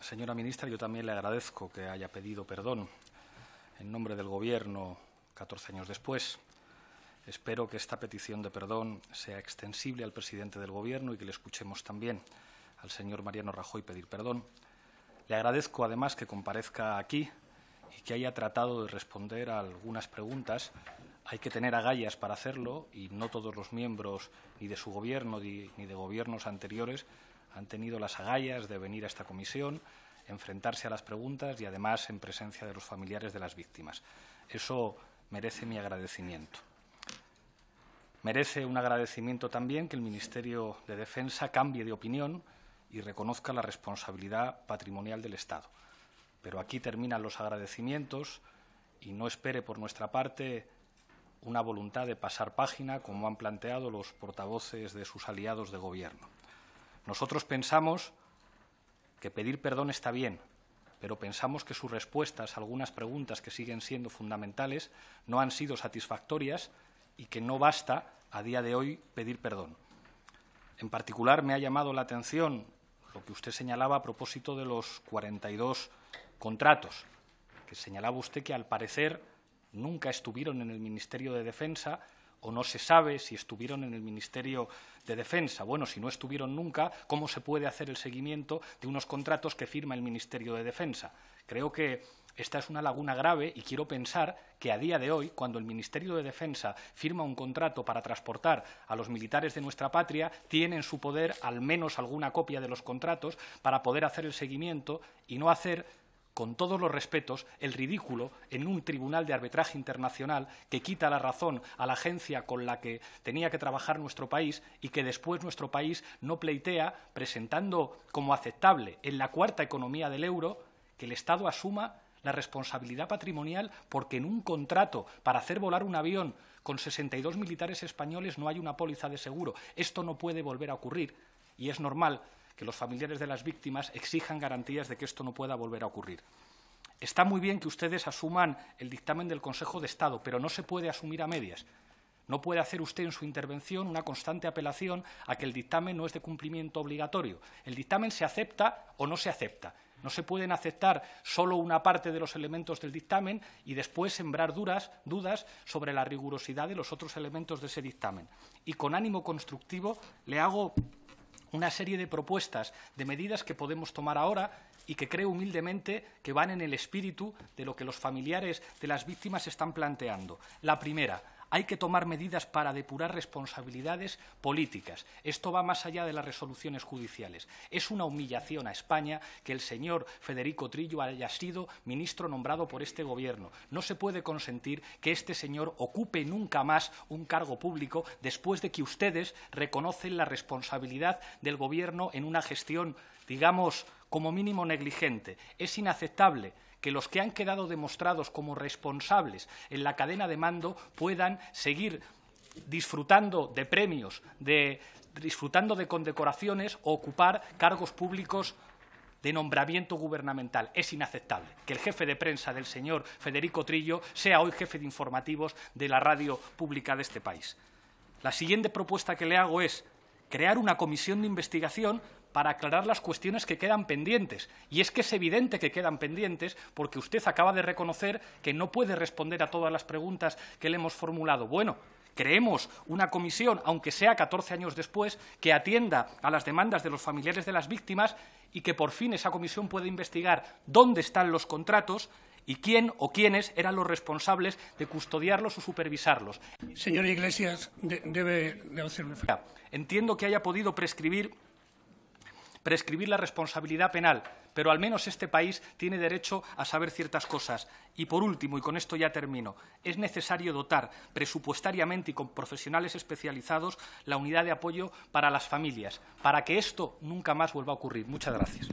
Señora ministra, yo también le agradezco que haya pedido perdón en nombre del Gobierno 14 años después. Espero que esta petición de perdón sea extensible al presidente del Gobierno y que le escuchemos también al señor Mariano Rajoy pedir perdón. Le agradezco, además, que comparezca aquí y que haya tratado de responder a algunas preguntas. Hay que tener agallas para hacerlo y no todos los miembros ni de su Gobierno ni de gobiernos anteriores han tenido las agallas de venir a esta comisión, enfrentarse a las preguntas y, además, en presencia de los familiares de las víctimas. Eso merece mi agradecimiento. Merece un agradecimiento también que el Ministerio de Defensa cambie de opinión y reconozca la responsabilidad patrimonial del Estado. Pero aquí terminan los agradecimientos y no espere por nuestra parte una voluntad de pasar página, como han planteado los portavoces de sus aliados de Gobierno. Nosotros pensamos que pedir perdón está bien, pero pensamos que sus respuestas a algunas preguntas que siguen siendo fundamentales no han sido satisfactorias y que no basta a día de hoy pedir perdón. En particular, me ha llamado la atención lo que usted señalaba a propósito de los 42 contratos, que señalaba usted que al parecer nunca estuvieron en el Ministerio de Defensa o no se sabe si estuvieron en el Ministerio de Defensa. Bueno, si no estuvieron nunca, ¿cómo se puede hacer el seguimiento de unos contratos que firma el Ministerio de Defensa? Creo que esta es una laguna grave y quiero pensar que a día de hoy, cuando el Ministerio de Defensa firma un contrato para transportar a los militares de nuestra patria, tiene en su poder al menos alguna copia de los contratos para poder hacer el seguimiento y no hacer con todos los respetos, el ridículo en un tribunal de arbitraje internacional que quita la razón a la agencia con la que tenía que trabajar nuestro país y que después nuestro país no pleitea presentando como aceptable en la cuarta economía del euro que el Estado asuma la responsabilidad patrimonial porque en un contrato para hacer volar un avión con 62 militares españoles no hay una póliza de seguro. Esto no puede volver a ocurrir y es normal que los familiares de las víctimas exijan garantías de que esto no pueda volver a ocurrir. Está muy bien que ustedes asuman el dictamen del Consejo de Estado, pero no se puede asumir a medias. No puede hacer usted en su intervención una constante apelación a que el dictamen no es de cumplimiento obligatorio. El dictamen se acepta o no se acepta. No se pueden aceptar solo una parte de los elementos del dictamen y después sembrar duras, dudas sobre la rigurosidad de los otros elementos de ese dictamen. Y con ánimo constructivo le hago una serie de propuestas, de medidas que podemos tomar ahora y que creo humildemente que van en el espíritu de lo que los familiares de las víctimas están planteando. La primera, hay que tomar medidas para depurar responsabilidades políticas. Esto va más allá de las resoluciones judiciales. Es una humillación a España que el señor Federico Trillo haya sido ministro nombrado por este Gobierno. No se puede consentir que este señor ocupe nunca más un cargo público después de que ustedes reconocen la responsabilidad del Gobierno en una gestión, digamos, como mínimo negligente. Es inaceptable que los que han quedado demostrados como responsables en la cadena de mando puedan seguir disfrutando de premios, de, disfrutando de condecoraciones o ocupar cargos públicos de nombramiento gubernamental. Es inaceptable que el jefe de prensa del señor Federico Trillo sea hoy jefe de informativos de la radio pública de este país. La siguiente propuesta que le hago es crear una comisión de investigación para aclarar las cuestiones que quedan pendientes. Y es que es evidente que quedan pendientes porque usted acaba de reconocer que no puede responder a todas las preguntas que le hemos formulado. Bueno, creemos una comisión, aunque sea 14 años después, que atienda a las demandas de los familiares de las víctimas y que por fin esa comisión pueda investigar dónde están los contratos y quién o quiénes eran los responsables de custodiarlos o supervisarlos. Señor Iglesias, debe, Entiendo que haya podido prescribir prescribir la responsabilidad penal, pero al menos este país tiene derecho a saber ciertas cosas. Y por último, y con esto ya termino, es necesario dotar presupuestariamente y con profesionales especializados la unidad de apoyo para las familias, para que esto nunca más vuelva a ocurrir. Muchas gracias.